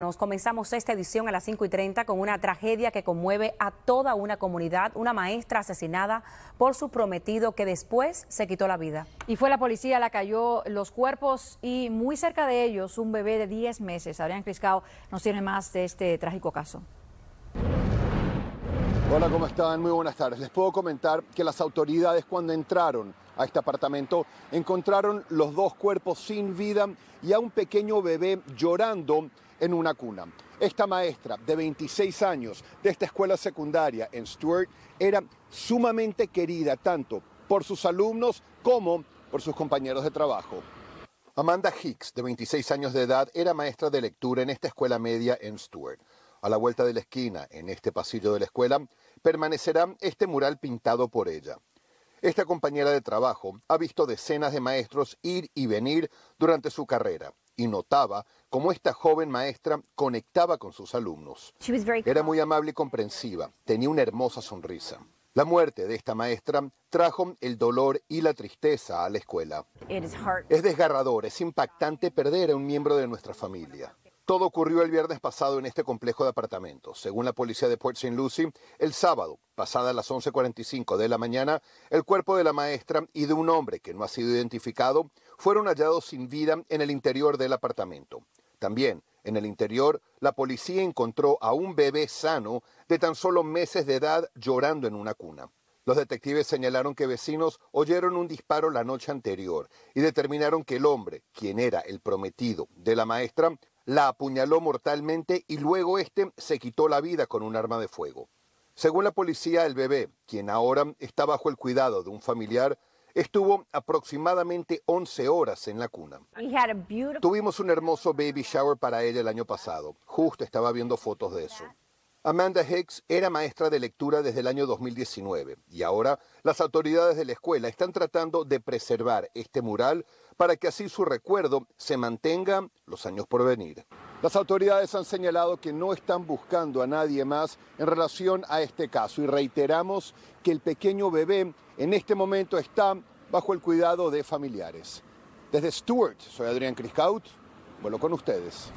Nos comenzamos esta edición a las 5 y 30 con una tragedia que conmueve a toda una comunidad, una maestra asesinada por su prometido que después se quitó la vida. Y fue la policía la cayó los cuerpos y muy cerca de ellos un bebé de 10 meses. Adrián Criscao nos tiene más de este trágico caso. Hola, ¿cómo están? Muy buenas tardes. Les puedo comentar que las autoridades cuando entraron a este apartamento encontraron los dos cuerpos sin vida y a un pequeño bebé llorando en una cuna. Esta maestra de 26 años de esta escuela secundaria en Stuart era sumamente querida tanto por sus alumnos como por sus compañeros de trabajo. Amanda Hicks, de 26 años de edad, era maestra de lectura en esta escuela media en Stuart. A la vuelta de la esquina, en este pasillo de la escuela, permanecerá este mural pintado por ella. Esta compañera de trabajo ha visto decenas de maestros ir y venir durante su carrera y notaba cómo esta joven maestra conectaba con sus alumnos. Era muy amable y comprensiva, tenía una hermosa sonrisa. La muerte de esta maestra trajo el dolor y la tristeza a la escuela. Es desgarrador, es impactante perder a un miembro de nuestra familia. Todo ocurrió el viernes pasado en este complejo de apartamentos. Según la policía de Port St. Lucie, el sábado Pasadas las 11.45 de la mañana, el cuerpo de la maestra y de un hombre que no ha sido identificado fueron hallados sin vida en el interior del apartamento. También, en el interior, la policía encontró a un bebé sano de tan solo meses de edad llorando en una cuna. Los detectives señalaron que vecinos oyeron un disparo la noche anterior y determinaron que el hombre, quien era el prometido de la maestra, la apuñaló mortalmente y luego éste se quitó la vida con un arma de fuego. Según la policía, el bebé, quien ahora está bajo el cuidado de un familiar, estuvo aproximadamente 11 horas en la cuna. Tuvimos un hermoso baby shower para él el año pasado. Justo estaba viendo fotos de eso. Amanda Hicks era maestra de lectura desde el año 2019 y ahora las autoridades de la escuela están tratando de preservar este mural para que así su recuerdo se mantenga los años por venir. Las autoridades han señalado que no están buscando a nadie más en relación a este caso y reiteramos que el pequeño bebé en este momento está bajo el cuidado de familiares. Desde Stuart, soy Adrián Criscaut, vuelo con ustedes.